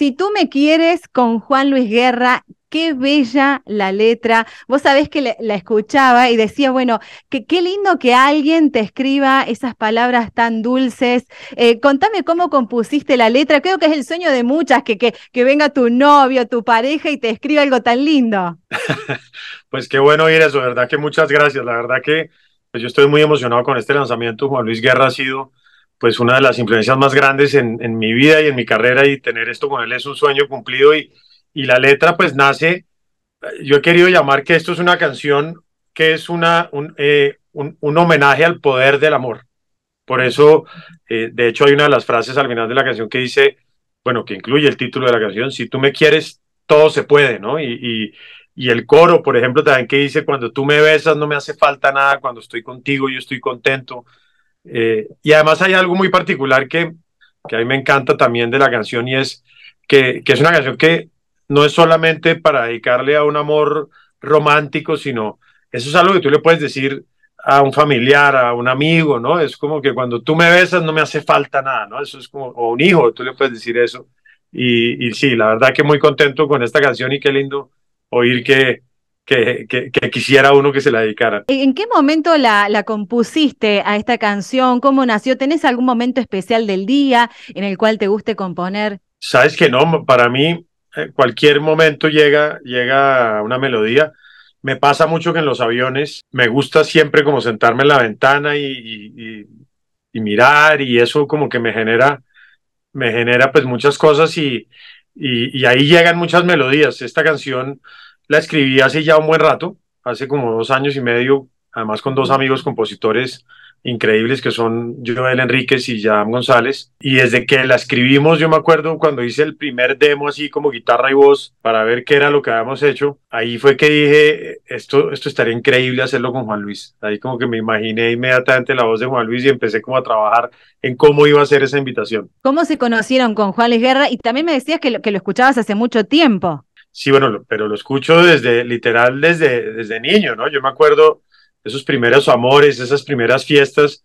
Si tú me quieres con Juan Luis Guerra, qué bella la letra. Vos sabés que la escuchaba y decía, bueno, qué lindo que alguien te escriba esas palabras tan dulces. Eh, contame cómo compusiste la letra. Creo que es el sueño de muchas, que, que, venga tu novio, tu pareja y te escriba algo tan lindo. pues qué bueno oír eso, ¿verdad? Que muchas gracias. La verdad que pues yo estoy muy emocionado con este lanzamiento. Juan Luis Guerra ha sido pues una de las influencias más grandes en, mi vida y en mi carrera y tener esto con él es un sueño cumplido y, y la letra pues nace, yo he querido llamar que esto es una canción que es una, un, eh, un, homenaje al poder del amor. Por eso, eh, de hecho, hay una de las frases al final de la canción que dice, bueno, que incluye el título de la canción, si tú me quieres, todo se puede, ¿no? Y, y, y, el coro, por ejemplo, también que dice, cuando tú me besas, no me hace falta nada, cuando estoy contigo, yo estoy contento. Eh, y además hay algo muy particular que, que a mí me encanta también de la canción y es que, que es una canción que no es solamente para dedicarle a un amor romántico, sino eso es algo que tú le puedes decir a un familiar, a un amigo, ¿no? Es como que cuando tú me besas no me hace falta nada, ¿no? Eso es como, o un hijo, tú le puedes decir eso. Y, y sí, la verdad que muy contento con esta canción y qué lindo oír que, que, quisiera uno que se la dedicara. ¿En qué momento la, la, compusiste a esta canción? ¿Cómo nació? ¿Tenés algún momento especial del día en el cual te guste componer? Sabes que no, para mí eh, cualquier momento llega, llega una melodía. Me pasa mucho que en los aviones me gusta siempre como sentarme en la ventana y, y, y mirar y eso como que me genera, me genera pues muchas cosas y, y ahí llegan muchas melodías. Esta canción la escribí hace ya un buen rato, hace como dos años y medio, además con dos amigos compositores increíbles que son Joel Enríquez y Jan González. Y desde que la escribimos, yo me acuerdo cuando hice el primer demo así como guitarra y voz para ver qué era lo que habíamos hecho, ahí fue que dije, esto, esto estaría increíble hacerlo con Juan Luis. Ahí como que me imaginé inmediatamente la voz de Juan Luis y empecé como a trabajar en cómo iba a ser esa invitación. ¿Cómo se conocieron con Juan Luis Guerra? Y también me decías que lo, que lo escuchabas hace mucho tiempo. Sí, bueno, pero lo escucho desde, literal, desde, desde niño, ¿no? Yo me acuerdo de esos primeros amores, esas primeras fiestas,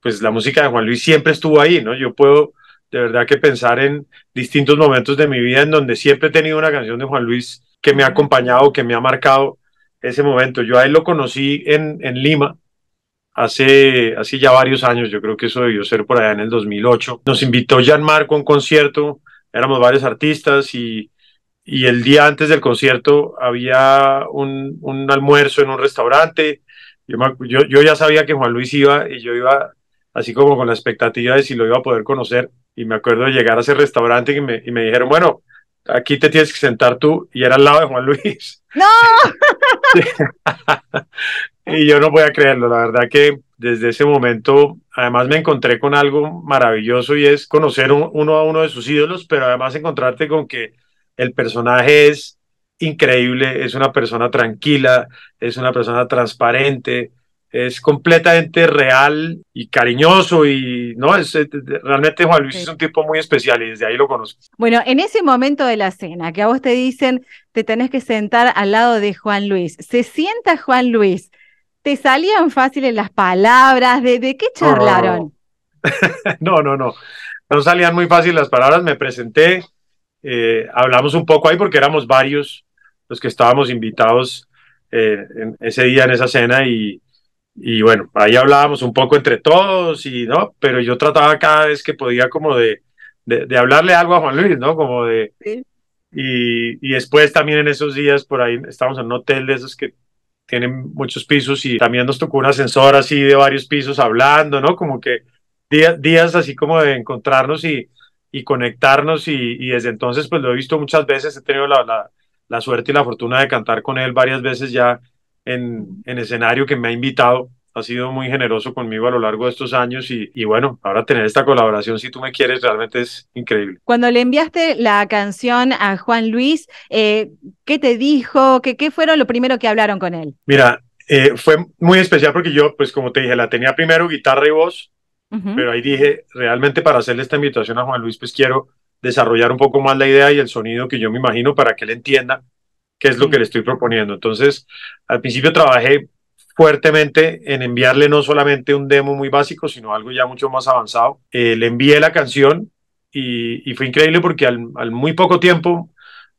pues la música de Juan Luis siempre estuvo ahí, ¿no? Yo puedo de verdad que pensar en distintos momentos de mi vida en donde siempre he tenido una canción de Juan Luis que me ha acompañado, que me ha marcado ese momento. Yo a él lo conocí en, en Lima, hace, hace ya varios años, yo creo que eso debió ser por allá en el 2008. Nos invitó Jan Marco a un concierto, éramos varios artistas y y el día antes del concierto había un, un almuerzo en un restaurante. Yo, yo, ya sabía que Juan Luis iba y yo iba así como con la expectativa de si lo iba a poder conocer. Y me acuerdo de llegar a ese restaurante y me, dijeron, bueno, aquí te tienes que sentar tú y era al lado de Juan Luis. No. y yo no voy a creerlo, la verdad que desde ese momento además me encontré con algo maravilloso y es conocer uno a uno de sus ídolos, pero además encontrarte con que el personaje es increíble, es una persona tranquila, es una persona transparente, es completamente real y cariñoso y no es, eh, realmente Juan Luis es un tipo muy especial y desde ahí lo conozco. Bueno, en ese momento de la cena que a vos te dicen te tenés que sentar al lado de Juan Luis, se sienta Juan Luis, te salían fáciles las palabras, ¿de, qué charlaron? No no no. no, salían muy fácil las palabras, me presenté, eh, hablamos un poco ahí porque éramos varios los que estábamos invitados eh, en ese día en esa cena y, y, bueno, ahí hablábamos un poco entre todos y no, pero yo trataba cada vez que podía como de, de, hablarle algo a Juan Luis, ¿no? Como de... Y, y, después también en esos días por ahí estábamos en un hotel de esos que tienen muchos pisos y también nos tocó un ascensor así de varios pisos hablando, ¿no? Como que días, días así como de encontrarnos y, y conectarnos y, desde entonces pues lo he visto muchas veces, he tenido la, la, suerte y la fortuna de cantar con él varias veces ya en, en, escenario que me ha invitado, ha sido muy generoso conmigo a lo largo de estos años y, bueno, ahora tener esta colaboración, si tú me quieres, realmente es increíble. Cuando le enviaste la canción a Juan Luis, eh, ¿qué te dijo? ¿Qué, ¿Qué fueron lo primero que hablaron con él? Mira, eh, fue muy especial porque yo, pues como te dije, la tenía primero guitarra y voz pero ahí dije, realmente para hacerle esta invitación a Juan Luis, pues quiero desarrollar un poco más la idea y el sonido que yo me imagino para que él entienda qué es lo que le estoy proponiendo. Entonces, al principio trabajé fuertemente en enviarle no solamente un demo muy básico, sino algo ya mucho más avanzado. Eh, le envié la canción y, fue increíble porque al, muy poco tiempo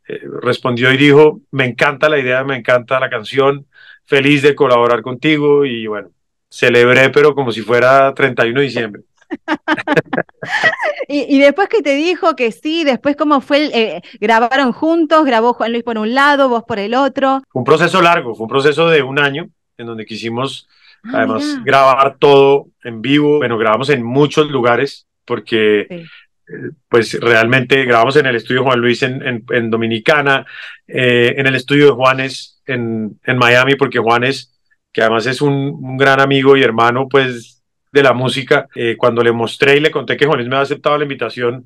eh, respondió y dijo, me encanta la idea, me encanta la canción, feliz de colaborar contigo y bueno, celebré, pero como si fuera 31 de diciembre. y, después que te dijo que sí, después cómo fue, eh, grabaron juntos, grabó Juan Luis por un lado, vos por el otro. un proceso largo, fue un proceso de un año en donde quisimos ah, además grabar todo en vivo. Bueno, grabamos en muchos lugares porque eh, pues realmente grabamos en el estudio Juan Luis en, en, Dominicana, eh, en el estudio de Juanes en, en, Miami, porque Juanes que además es un, gran amigo y hermano, pues, de la música, eh, cuando le mostré y le conté que Juanes me había aceptado la invitación,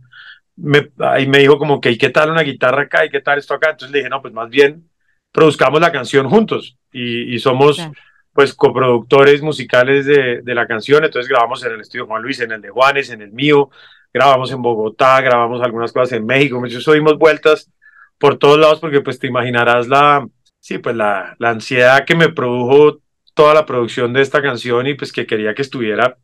me, ahí me dijo como que, ¿y qué tal una guitarra acá? ¿Y qué tal esto acá? Entonces le dije, no, pues más bien produzcamos la canción juntos y, somos pues coproductores musicales de, de, la canción, entonces grabamos en el estudio Juan Luis, en el de Juanes, en el mío, grabamos en Bogotá, grabamos algunas cosas en México, nosotros dimos vueltas por todos lados porque pues te imaginarás la, sí, pues la, la ansiedad que me produjo toda la producción de esta canción y pues que quería que estuviera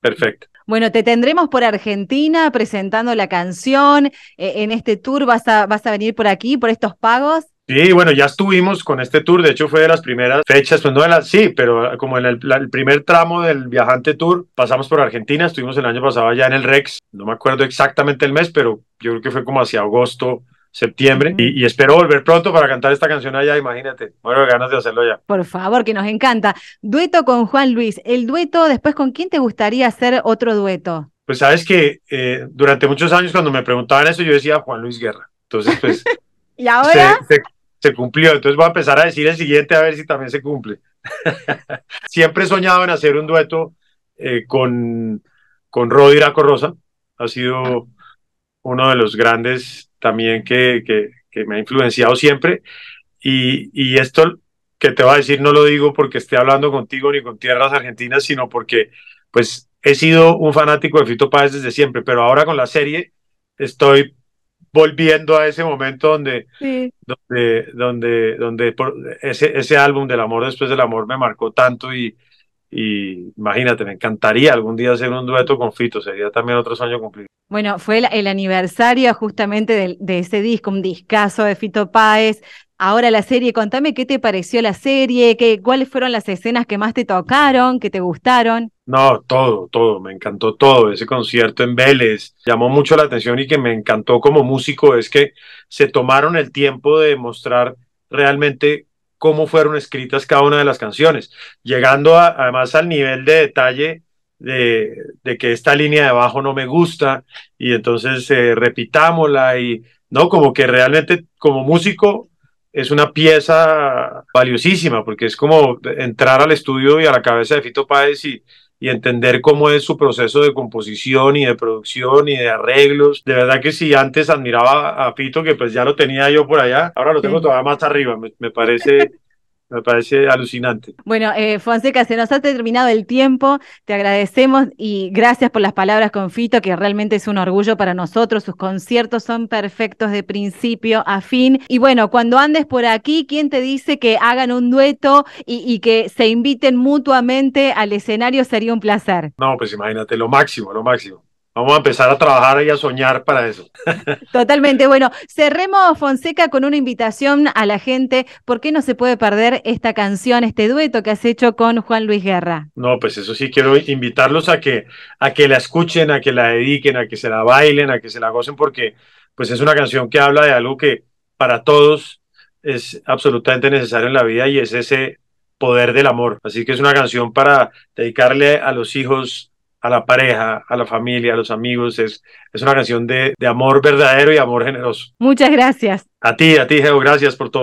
perfecta. Bueno, te tendremos por Argentina presentando la canción. Eh, en este tour vas a, vas a venir por aquí, por estos pagos. Sí, bueno, ya estuvimos con este tour, de hecho fue de las primeras fechas, pues no de las, sí, pero ah, como en el, primer tramo del viajante tour, pasamos por Argentina, estuvimos el año pasado allá en el Rex, no me acuerdo exactamente el mes, pero yo creo que fue como hacia agosto septiembre y, espero volver pronto para cantar esta canción allá, imagínate, bueno, ganas de hacerlo ya. Por favor, que nos encanta. Dueto con Juan Luis, el dueto, después con quién te gustaría hacer otro dueto? Pues sabes que eh, durante muchos años cuando me preguntaban eso yo decía Juan Luis Guerra, entonces pues... ¿Y ahora? Se, cumplió, entonces voy a empezar a decir el siguiente a ver si también se cumple. Siempre he soñado en hacer un dueto eh, con, con Rodi Rosa, ha sido uno de los grandes también que, que, me ha influenciado siempre. Y, esto que te voy a decir no lo digo porque esté hablando contigo ni con tierras argentinas, sino porque pues he sido un fanático de Fito Páez desde siempre, pero ahora con la serie estoy volviendo a ese momento donde, donde, donde, donde ese, ese álbum del amor después del amor me marcó tanto y, y imagínate, me encantaría algún día hacer un dueto con Fito, sería también otro sueño cumplido. Bueno, fue el, aniversario justamente de, ese disco, un discazo de Fito Páez. Ahora la serie, contame qué te pareció la serie, qué, cuáles fueron las escenas que más te tocaron, que te gustaron. No, todo, todo, me encantó todo. Ese concierto en Vélez llamó mucho la atención y que me encantó como músico es que se tomaron el tiempo de mostrar realmente cómo fueron escritas cada una de las canciones, llegando además al nivel de detalle de, de, que esta línea de abajo no me gusta y entonces eh, repitámosla y no, como que realmente como músico es una pieza valiosísima porque es como entrar al estudio y a la cabeza de Fito Páez y, y entender cómo es su proceso de composición y de producción y de arreglos. De verdad que si antes admiraba a Pito, que pues ya lo tenía yo por allá, ahora lo tengo todavía más arriba, me parece me parece alucinante. Bueno, eh, Fonseca, se nos ha terminado el tiempo, te agradecemos y gracias por las palabras con Fito, que realmente es un orgullo para nosotros, sus conciertos son perfectos de principio a fin. Y bueno, cuando andes por aquí, ¿quién te dice que hagan un dueto y que se inviten mutuamente al escenario? Sería un placer. No, pues imagínate, lo máximo, lo máximo. Vamos a empezar a trabajar y a soñar para eso. Totalmente. Bueno, cerremos Fonseca con una invitación a la gente. ¿Por qué no se puede perder esta canción, este dueto que has hecho con Juan Luis Guerra? No, pues eso sí, quiero invitarlos a que, a que la escuchen, a que la dediquen, a que se la bailen, a que se la gocen, porque pues es una canción que habla de algo que para todos es absolutamente necesario en la vida y es ese poder del amor. Así que es una canción para dedicarle a los hijos, a la pareja, a la familia, a los amigos. Es, es una canción de, de amor verdadero y amor generoso. Muchas gracias. A ti, a ti, Geo, gracias por todo.